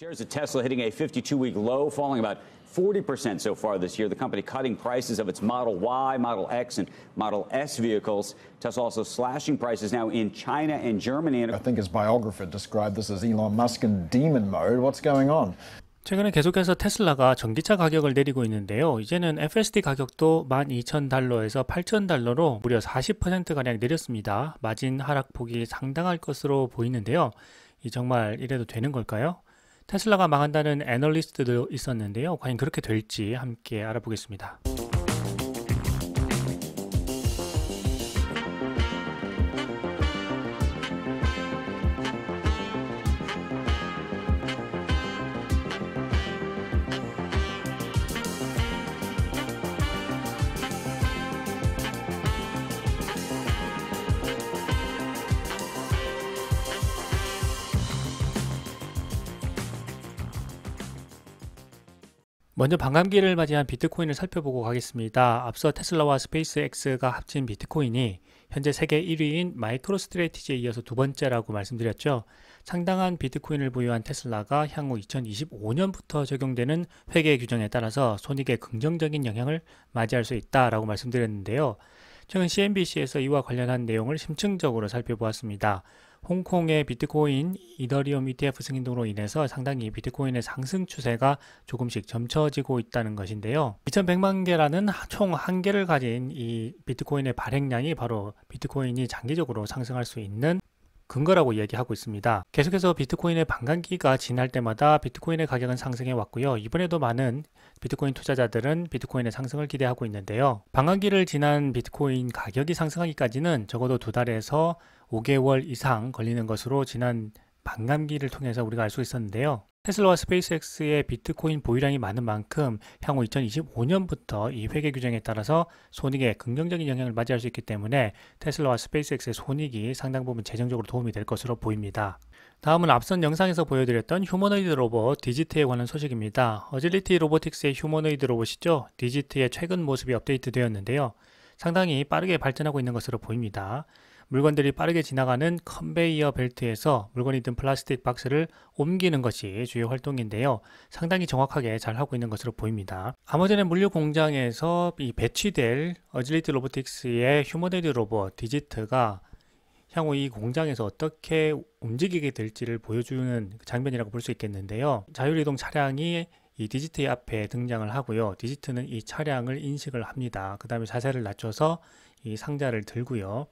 Shares of Tesla hitting a 52 week low, falling about 40% so far this year. The company cutting prices of its Model Y, Model X, and Model S vehicles. Tesla also slashing prices now in China and Germany. I think his biographer described this as Elon Musk in demon mode. What's going on? 최근에 계속해서 테슬라가 전기차 가격을 내리고 있는데요. 이제는 FSD 가격도 12,000달러에서 8,000달러로 무려 40%가량 내렸습니다. 마진 하락폭이 상당할 것으로 보이는데요. 이 정말 이래도 되는 걸까요? 테슬라가 망한다는 애널리스트도 있었는데요. 과연 그렇게 될지 함께 알아보겠습니다. 먼저 반감기를 맞이한 비트코인을 살펴보고 가겠습니다. 앞서 테슬라와 스페이스X가 합친 비트코인이 현재 세계 1위인 마이크로스트레티지에 이어서 두 번째라고 말씀드렸죠. 상당한 비트코인을 보유한 테슬라가 향후 2025년부터 적용되는 회계 규정에 따라서 손익에 긍정적인 영향을 맞이할 수 있다라고 말씀드렸는데요. 최근 CNBC에서 이와 관련한 내용을 심층적으로 살펴보았습니다. 홍콩의 비트코인, 이더리움 ETF 승인으로 인해서 상당히 비트코인의 상승 추세가 조금씩 점쳐지고 있다는 것인데요. 2100만 개라는 총한 개를 가진 이 비트코인의 발행량이 바로 비트코인이 장기적으로 상승할 수 있는 근거라고 얘기하고 있습니다. 계속해서 비트코인의 반감기가 지날 때마다 비트코인의 가격은 상승해 왔고요. 이번에도 많은 비트코인 투자자들은 비트코인의 상승을 기대하고 있는데요. 반감기를 지난 비트코인 가격이 상승하기까지는 적어도 두 달에서 5개월 이상 걸리는 것으로 지난 반감기를 통해서 우리가 알 수 있었는데요. 테슬라와 스페이스X의 비트코인 보유량이 많은 만큼 향후 2025년부터 이 회계 규정에 따라서 손익에 긍정적인 영향을 맞이할 수 있기 때문에 테슬라와 스페이스X의 손익이 상당 부분 재정적으로 도움이 될 것으로 보입니다. 다음은 앞선 영상에서 보여드렸던 휴머노이드 로봇 디지트에 관한 소식입니다. 어질리티 로보틱스의 휴머노이드 로봇이죠. 디지트의 최근 모습이 업데이트 되었는데요. 상당히 빠르게 발전하고 있는 것으로 보입니다. 물건들이 빠르게 지나가는 컨베이어 벨트에서 물건이 든 플라스틱 박스를 옮기는 것이 주요 활동인데요. 상당히 정확하게 잘 하고 있는 것으로 보입니다. 아마 전에 물류 공장에서 이 배치될 어질리티 로보틱스의 휴머데드 로봇 디지트가 향후 이 공장에서 어떻게 움직이게 될지를 보여주는 그 장면이라고 볼 수 있겠는데요. 자율이동 차량이 이 디지트의 앞에 등장을 하고요. 디지트는 이 차량을 인식을 합니다. 그 다음에 자세를 낮춰서 이 상자를 들고요.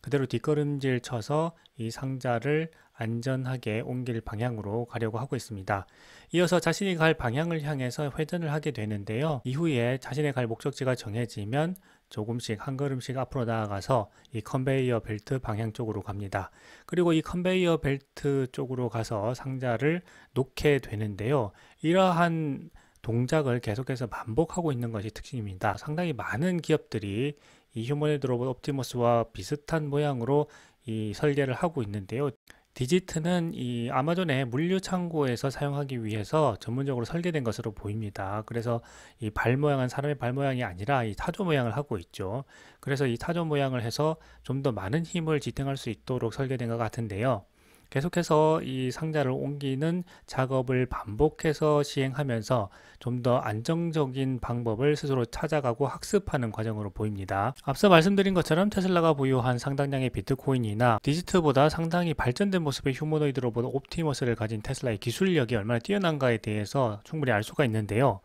그대로 뒷걸음질 쳐서 이 상자를 안전하게 옮길 방향으로 가려고 하고 있습니다. 이어서 자신이 갈 방향을 향해서 회전을 하게 되는데요. 이후에 자신의 갈 목적지가 정해지면 조금씩 한 걸음씩 앞으로 나아가서 이 컨베이어 벨트 방향 쪽으로 갑니다. 그리고 이 컨베이어 벨트 쪽으로 가서 상자를 놓게 되는데요. 이러한 동작을 계속해서 반복하고 있는 것이 특징입니다. 상당히 많은 기업들이 이휴머노드 로봇 옵티머스와 비슷한 모양으로 이 설계를 하고 있는데요. 디지트는 이 아마존의 물류 창고에서 사용하기 위해서 전문적으로 설계된 것으로 보입니다. 그래서 이 발 모양은 사람의 발 모양이 아니라 이 타조 모양을 하고 있죠. 그래서 이 타조 모양을 해서 좀 더 많은 힘을 지탱할 수 있도록 설계된 것 같은데요. 계속해서 이 상자를 옮기는 작업을 반복해서 시행하면서 좀 더 안정적인 방법을 스스로 찾아가고 학습하는 과정으로 보입니다. 앞서 말씀드린 것처럼 테슬라가 보유한 상당량의 비트코인이나 디지트보다 상당히 발전된 모습의 휴머노이드 로봇 옵티머스를 가진 테슬라의 기술력이 얼마나 뛰어난가에 대해서 충분히 알 수가 있는데요.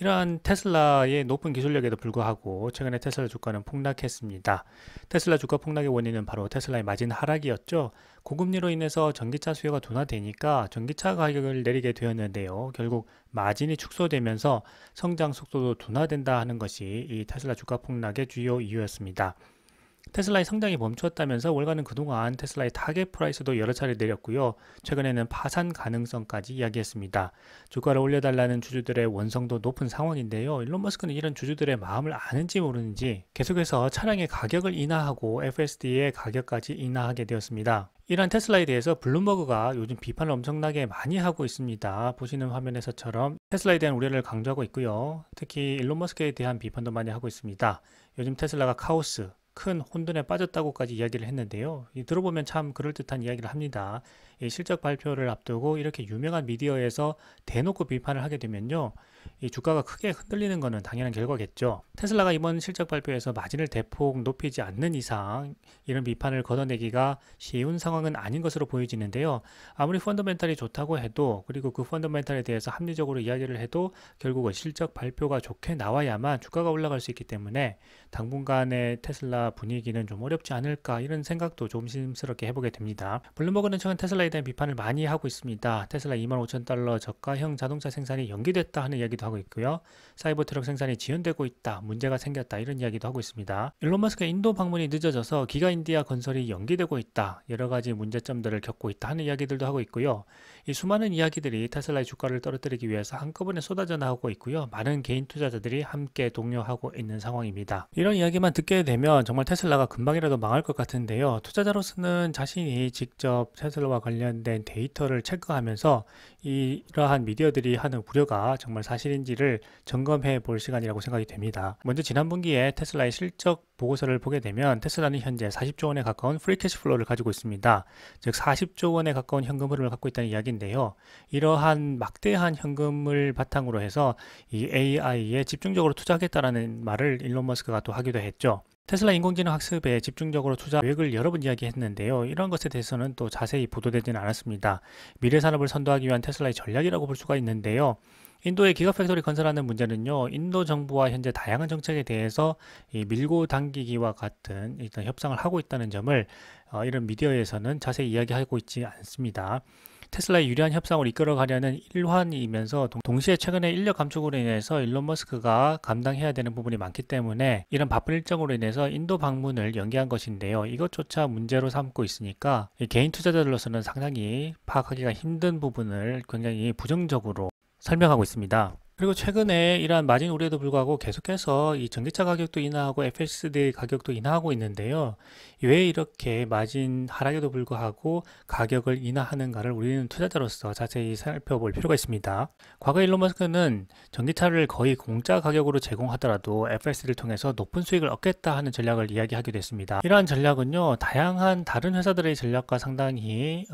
이러한 테슬라의 높은 기술력에도 불구하고 최근에 테슬라 주가는 폭락했습니다. 테슬라 주가 폭락의 원인은 바로 테슬라의 마진 하락이었죠. 고금리로 인해서 전기차 수요가 둔화되니까 전기차 가격을 내리게 되었는데요. 결국 마진이 축소되면서 성장 속도도 둔화된다 하는 것이 이 테슬라 주가 폭락의 주요 이유였습니다. 테슬라의 성장이 멈췄다면서 월가는 그동안 테슬라의 타겟 프라이스도 여러 차례 내렸고요. 최근에는 파산 가능성까지 이야기했습니다. 주가를 올려달라는 주주들의 원성도 높은 상황인데요. 일론 머스크는 이런 주주들의 마음을 아는지 모르는지 계속해서 차량의 가격을 인하하고 FSD의 가격까지 인하하게 되었습니다. 이러한 테슬라에 대해서 블룸버그가 요즘 비판을 엄청나게 많이 하고 있습니다. 보시는 화면에서처럼 테슬라에 대한 우려를 강조하고 있고요. 특히 일론 머스크에 대한 비판도 많이 하고 있습니다. 요즘 테슬라가 카오스, 큰 혼돈에 빠졌다고까지 이야기를 했는데요. 들어보면 참 그럴듯한 이야기를 합니다. 실적 발표를 앞두고 이렇게 유명한 미디어에서 대놓고 비판을 하게 되면요. 이 주가가 크게 흔들리는 것은 당연한 결과겠죠. 테슬라가 이번 실적 발표에서 마진을 대폭 높이지 않는 이상 이런 비판을 걷어내기가 쉬운 상황은 아닌 것으로 보여지는데요. 아무리 펀더멘탈이 좋다고 해도 그리고 그 펀더멘탈에 대해서 합리적으로 이야기를 해도 결국은 실적 발표가 좋게 나와야만 주가가 올라갈 수 있기 때문에 당분간의 테슬라 분위기는 좀 어렵지 않을까 이런 생각도 조심스럽게 해보게 됩니다. 블룸버그는 최근 테슬라에 대한 비판을 많이 하고 있습니다. 테슬라 25,000달러 저가형 자동차 생산이 연기됐다 하는 이야기 이야기도 하고 있고요. 사이버 트럭 생산이 지연되고 있다, 문제가 생겼다 이런 이야기도 하고 있습니다. 일론 머스크의 인도 방문이 늦어져서 기가 인디아 건설이 연기되고 있다, 여러 가지 문제점들을 겪고 있다 하는 이야기들도 하고 있고요. 이 수많은 이야기들이 테슬라의 주가를 떨어뜨리기 위해서 한꺼번에 쏟아져 나오고 있고요. 많은 개인 투자자들이 함께 동요하고 있는 상황입니다. 이런 이야기만 듣게 되면 정말 테슬라가 금방이라도 망할 것 같은데요. 투자자로서는 자신이 직접 테슬라와 관련된 데이터를 체크하면서 이러한 미디어들이 하는 우려가 정말 사실인지를 점검해 볼 시간이라고 생각이 됩니다. 먼저 지난 분기에 테슬라의 실적 보고서를 보게 되면 테슬라는 현재 40조 원에 가까운 프리캐시 플로를 가지고 있습니다. 즉 40조 원에 가까운 현금 흐름을 갖고 있다는 이야기는 말인데요. 이러한 막대한 현금을 바탕으로 해서 이 AI에 집중적으로 투자하겠다라는 말을 일론 머스크가 또 하기도 했죠. 테슬라 인공지능 학습에 집중적으로 투자 계획을 여러 번 이야기했는데요. 이런 것에 대해서는 또 자세히 보도되지는 않았습니다. 미래 산업을 선도하기 위한 테슬라의 전략이라고 볼 수가 있는데요. 인도의 기가팩토리 건설하는 문제는요, 인도 정부와 현재 다양한 정책에 대해서 밀고 당기기와 같은 일단 협상을 하고 있다는 점을 어, 이런 미디어에서는 자세히 이야기하고 있지 않습니다. 테슬라의 유리한 협상을 이끌어가려는 일환이면서 동시에 최근에 인력 감축으로 인해서 일론 머스크가 감당해야 되는 부분이 많기 때문에 이런 바쁜 일정으로 인해서 인도 방문을 연기한 것인데요. 이것조차 문제로 삼고 있으니까 개인 투자자들로서는 상당히 파악하기가 힘든 부분을 굉장히 부정적으로 설명하고 있습니다. 그리고 최근에 이러한 마진 우려에도 불구하고 계속해서 이 전기차 가격도 인하하고 FSD 가격도 인하하고 있는데요. 왜 이렇게 마진 하락에도 불구하고 가격을 인하하는가를 우리는 투자자로서 자세히 살펴볼 필요가 있습니다. 과거 일론 머스크는 전기차를 거의 공짜 가격으로 제공하더라도 FSD를 통해서 높은 수익을 얻겠다 하는 전략을 이야기하기도 했습니다. 이러한 전략은요. 다양한 다른 회사들의 전략과 상당히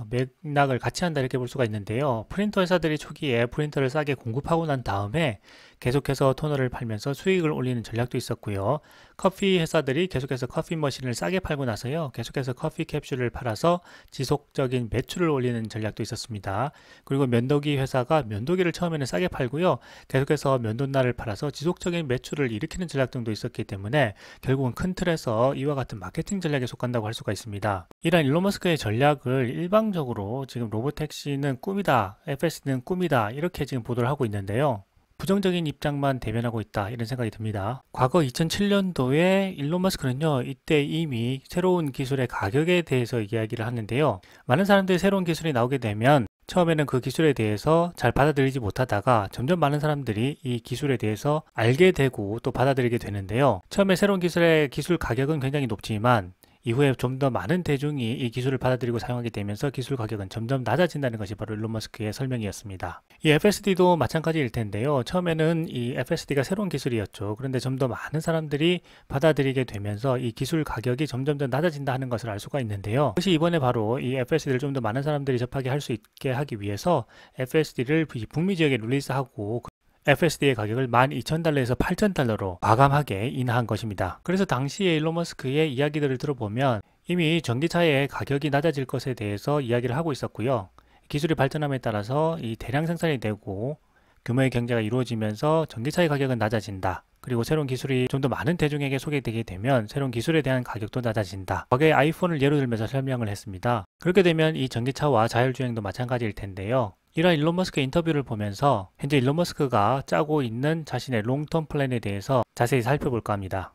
맥락을 같이 한다 이렇게 볼 수가 있는데요. 프린터 회사들이 초기에 프린터를 싸게 공급하고 난 다음에 때문에 계속해서 토너를 팔면서 수익을 올리는 전략도 있었고요. 커피 회사들이 계속해서 커피 머신을 싸게 팔고 나서요. 계속해서 커피 캡슐을 팔아서 지속적인 매출을 올리는 전략도 있었습니다. 그리고 면도기 회사가 면도기를 처음에는 싸게 팔고요. 계속해서 면도날을 팔아서 지속적인 매출을 일으키는 전략 등도 있었기 때문에 결국은 큰 틀에서 이와 같은 마케팅 전략에 속한다고 할 수가 있습니다. 이런 일론 머스크의 전략을 일방적으로 지금 로봇택시는 꿈이다, FS는 꿈이다 이렇게 지금 보도를 하고 있는데요. 부정적인 입장만 대변하고 있다 이런 생각이 듭니다. 과거 2007년도에 일론 머스크는요 이때 이미 새로운 기술의 가격에 대해서 이야기를 하는데요. 많은 사람들이 새로운 기술이 나오게 되면 처음에는 그 기술에 대해서 잘 받아들이지 못하다가 점점 많은 사람들이 이 기술에 대해서 알게 되고 또 받아들이게 되는데요. 처음에 새로운 기술의 기술 가격은 굉장히 높지만 이후에 좀 더 많은 대중이 이 기술을 받아들이고 사용하게 되면서 기술 가격은 점점 낮아진다는 것이 바로 일론 머스크의 설명이었습니다. 이 FSD도 마찬가지일 텐데요. 처음에는 이 FSD가 새로운 기술이었죠. 그런데 좀 더 많은 사람들이 받아들이게 되면서 이 기술 가격이 점점 더 낮아진다 하는 것을 알 수가 있는데요. 그것이 이번에 바로 이 FSD를 좀 더 많은 사람들이 접하게 할 수 있게 하기 위해서 FSD를 북미 지역에 룰리스하고 FSD의 가격을 12,000달러에서 8,000달러로 과감하게 인하한 것입니다. 그래서 당시에 일론 머스크의 이야기들을 들어보면 이미 전기차의 가격이 낮아질 것에 대해서 이야기를 하고 있었고요. 기술이 발전함에 따라서 이 대량 생산이 되고 규모의 경제가 이루어지면서 전기차의 가격은 낮아진다. 그리고 새로운 기술이 좀 더 많은 대중에게 소개되게 되면 새로운 기술에 대한 가격도 낮아진다. 거기에 아이폰을 예로 들면서 설명을 했습니다. 그렇게 되면 이 전기차와 자율주행도 마찬가지일 텐데요. 이런 일론 머스크 인터뷰를 보면서 현재 일론 머스크가 짜고 있는 자신의 롱텀 플랜에 대해서 자세히 살펴볼까 합니다.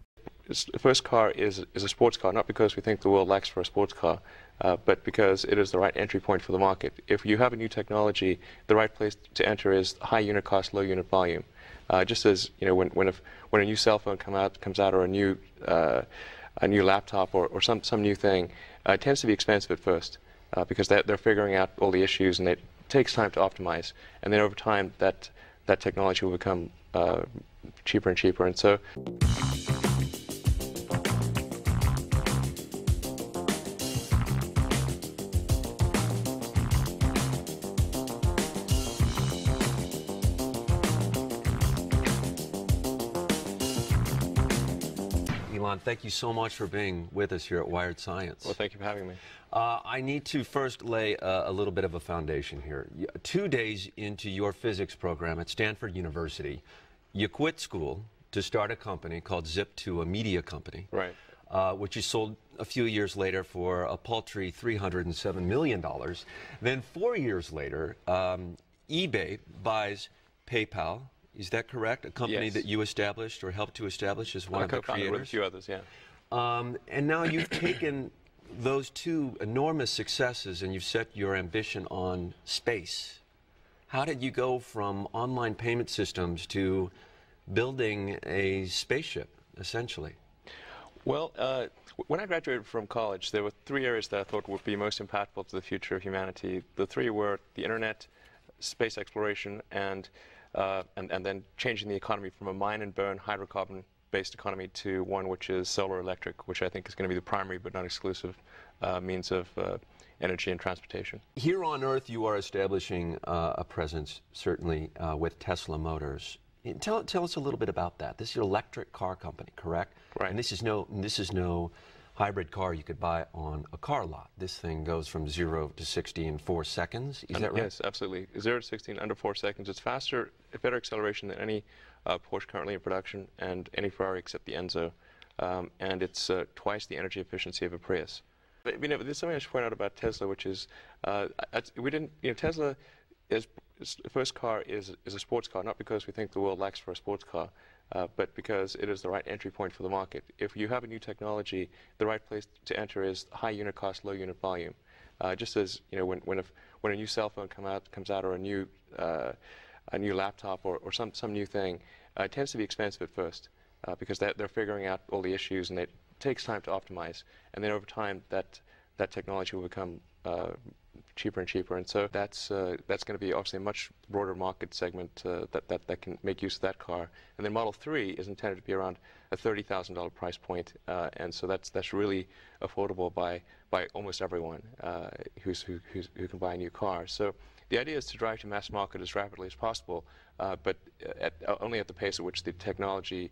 The first car is, is a sports car, not because we think the world lacks for a sports car, uh, but because it is the right entry point for the market. If you have a new technology, the right place to enter is high unit cost, low unit volume. Uh, just as you know, when when, if, when a new cell phone come out comes out or a new uh, a new laptop or, or some some new thing, uh, it tends to be expensive at first. Uh, because they're, they're figuring out all the issues and they, takes time to optimize. And then over time, that, that technology will become uh, cheaper and cheaper. And so. Lund, thank you so much for being with us here at Wired Science. Well, thank you for having me. Uh, I need to first lay a, uh, a, little bit of a foundation here. Two days into your physics program at Stanford University, you quit school to start a company called Zip2, a media company. Right. Uh, which you sold a few years later for a paltry $307 million. Then four years later, um, eBay buys PayPal, is that correct? A company yes. that you established or helped to establish as one I of the creators? With a few others, yeah. Um, and now you've taken those two enormous successes and you've set your ambition on space. How did you go from online payment systems to building a spaceship, essentially? Well, uh, when I graduated from college, there were three areas that I thought would be most impactful to the future of humanity. The three were the internet, space exploration, and uh, and, and then changing the economy from a mine and burn hydrocarbon based economy to one which is solar electric, which I think is going to be the primary but not exclusive uh, means of uh, energy and transportation. Here on Earth, you are establishing uh, a presence, certainly, uh, with Tesla Motors. Tell, tell us a little bit about that. This is an electric car company, correct? Right. And this is no, this is no hybrid car you could buy on a car lot. This thing goes from 0 to 60 in 4 seconds. Is that right? Yes, absolutely. 0 to 60 in under 4 seconds. It's faster, better acceleration than any uh, Porsche currently in production and any Ferrari except the Enzo. Um, and it's uh, twice the energy efficiency of a Prius. But, you know, there's something I should point out about Tesla, which is uh, we didn't, you know, Tesla is first car is, is a sports car, not because we think the world lacks for a sports car, uh, but because it is the right entry point for the market. If you have a new technology, the right place to enter is high unit cost, low unit volume. Uh, just as you know, when when, a when a new cell phone come out comes out or a new uh, a new laptop or, or some some new thing, uh, it tends to be expensive at first uh, because they're, they're figuring out all the issues and it takes time to optimize. And then over time, that that technology will become uh, cheaper and cheaper. And so that's uh, that's going to be obviously a much broader market segment uh, that, that that can make use of that car. And then Model 3 is intended to be around a $30,000 price point, uh, and so that's that's really affordable by by almost everyone uh, who's, who, who's, who can buy a new car. So. The idea is to drive to mass market as rapidly as possible, uh, but uh, at, only at the pace at which the technology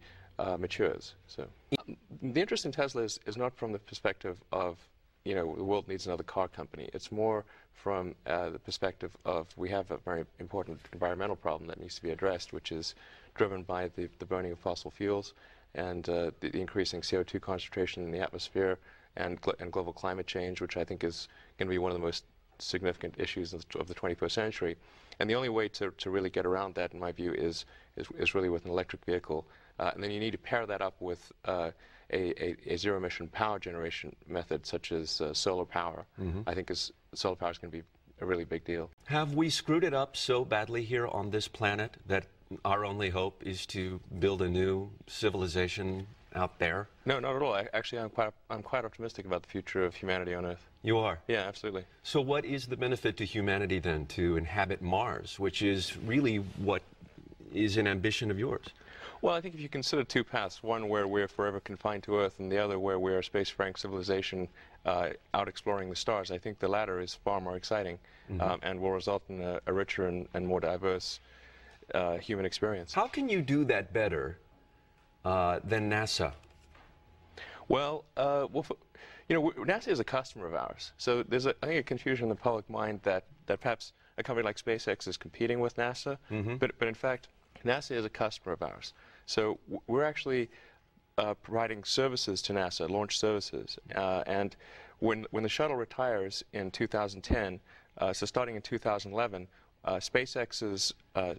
matures. So, um, the interest in Tesla is, is not from the perspective of you know, the world needs another car company. It's more from uh, the perspective of we have a very important environmental problem that needs to be addressed, which is driven by the, the burning of fossil fuels and uh, the, the, increasing CO2 concentration in the atmosphere and, gl and global climate change, which I think is going to be one of the most significant issues of, the 21st century. And the only way to, to really get around that, in my view, is, is, is really with an electric vehicle. Uh, and then you need to pair that up with uh, a, a, a zero emission power generation method such as uh, solar power, mm-hmm. I think is, solar power is going to be a really big deal. Have we screwed it up so badly here on this planet that our only hope is to build a new civilization out there? No, not at all. I, actually, I'm quite, I'm quite optimistic about the future of humanity on Earth. You are? Yeah, absolutely. So what is the benefit to humanity then to inhabit Mars, which is really what is an ambition of yours? Well, I think if you consider two paths, one where we're forever confined to Earth and the other where we're a space-faring civilization uh, out exploring the stars, I think the latter is far more exciting mm -hmm. um, and will result in a, a richer and, and, more diverse uh, human experience. How can you do that better uh, than NASA? Well, uh, well you know, NASA is a customer of ours. So there's, a, I think, a confusion in the public mind that, that perhaps a company like SpaceX is competing with NASA, mm -hmm. but, but in fact, NASA is a customer of ours. So we're actually uh, providing services to NASA, launch services. Uh, and when, when the shuttle retires in 2010, uh, so starting in 2011, uh, SpaceX's uh,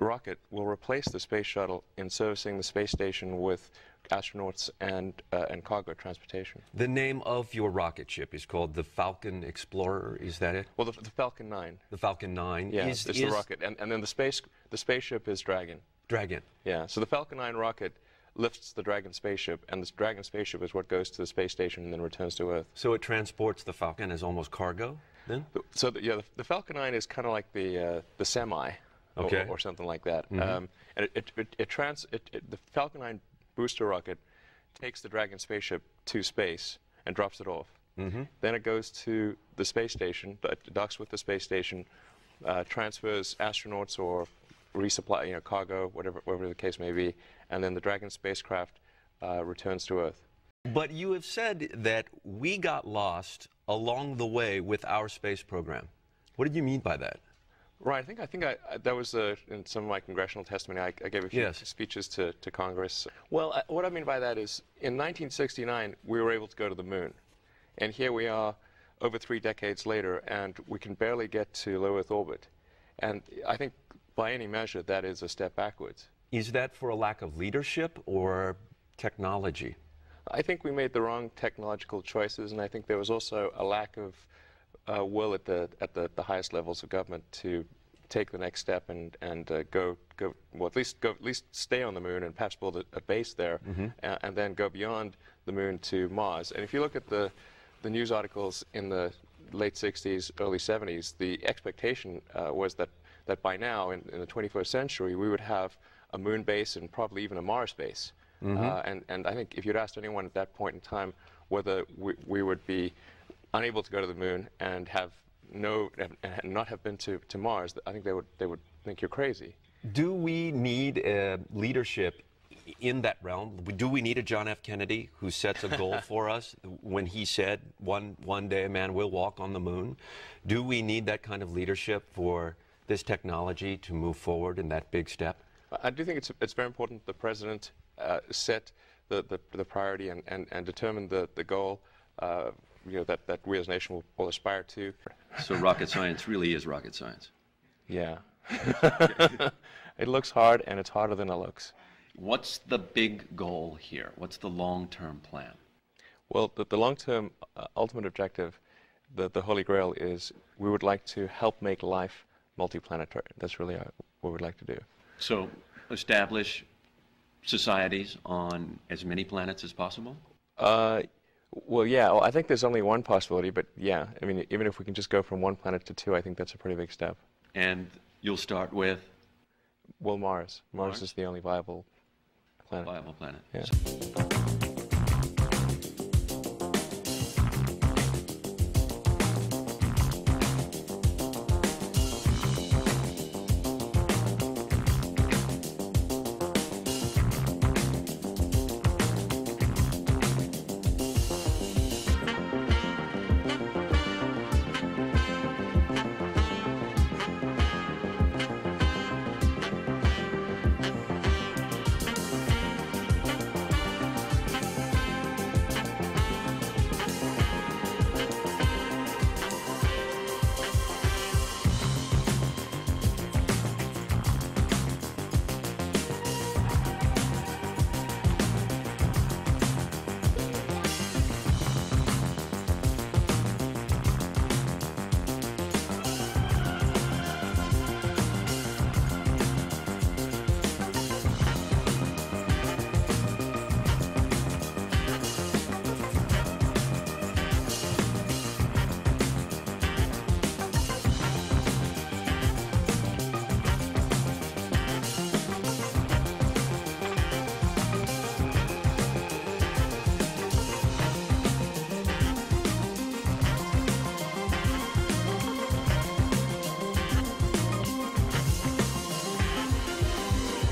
rocket will replace the space shuttle in servicing the space station with astronauts and, uh, and cargo transportation. The name of your rocket ship is called the Falcon Explorer, is that it? Well, the, the Falcon 9. The Falcon 9. Yeah, is, it's is the rocket. And, and then the space the spaceship is Dragon. Dragon. Yeah. So the Falcon 9 rocket lifts the Dragon spaceship, and the Dragon spaceship is what goes to the space station and then returns to Earth. So it transports the Falcon as almost cargo, then? So the, yeah, the, the, Falcon 9 is kind of like the uh, the semi, okay. or, or, something like that. Mm -hmm. um, and it, it, it trans it, it, the Falcon 9 booster rocket takes the Dragon spaceship to space and drops it off. Mm -hmm. Then it goes to the space station, docks with the space station, uh, transfers astronauts or resupply, you know, cargo, whatever, whatever the case may be, and then the Dragon spacecraft uh, returns to Earth. But you have said that we got lost along the way with our space program. What did you mean by that? Right, I think I think I, I that was uh, in some of my congressional testimony. I, I gave a few yes. speeches to, to Congress. Well, I, what I mean by that is, in 1969, we were able to go to the moon, and here we are, over three decades later, and we can barely get to low Earth orbit. And I think by any measure, that is a step backwards. Is that for a lack of leadership or technology? I think we made the wrong technological choices, and I think there was also a lack of uh, will at the at the, the highest levels of government to take the next step and and uh, go go well at least go at least stay on the moon and perhaps build a, a base there, mm -hmm. and, uh, and then go beyond the moon to Mars. And if you look at the the news articles in the late 60s, early 70s, the expectation uh, was that that by now, in, in the 21st century, we would have a moon base and probably even a Mars base. Mm -hmm. uh, and, and I think if you'd asked anyone at that point in time whether we, we would be unable to go to the moon and have no and not have been to, to Mars, I think they would they would think you're crazy. Do we need uh, leadership in that realm? Do we need a John F. Kennedy who sets a goal for us when he said one one day a man will walk on the moon? Do we need that kind of leadership for this technology to move forward in that big step? I do think it's, it's very important the president uh, set the, the, the, priority and, and, and determine the, the goal uh, you know, that, that we as a nation will, will aspire to. So rocket science really is rocket science. Yeah. it looks hard and it's harder than it looks. What's the big goal here? What's the long-term plan? Well, the, the long-term uh, ultimate objective, the, the Holy Grail, is we would like to help make life multi-planetary. That's really uh, what we'd like to do. So establish societies on as many planets as possible? Uh, well, yeah. Well, I think there's only one possibility, but yeah. I mean, even if we can just go from one planet to two, I think that's a pretty big step. And you'll start with? Well, Mars. Mars, Mars? is the only viable planet. Viable planet. Yeah. So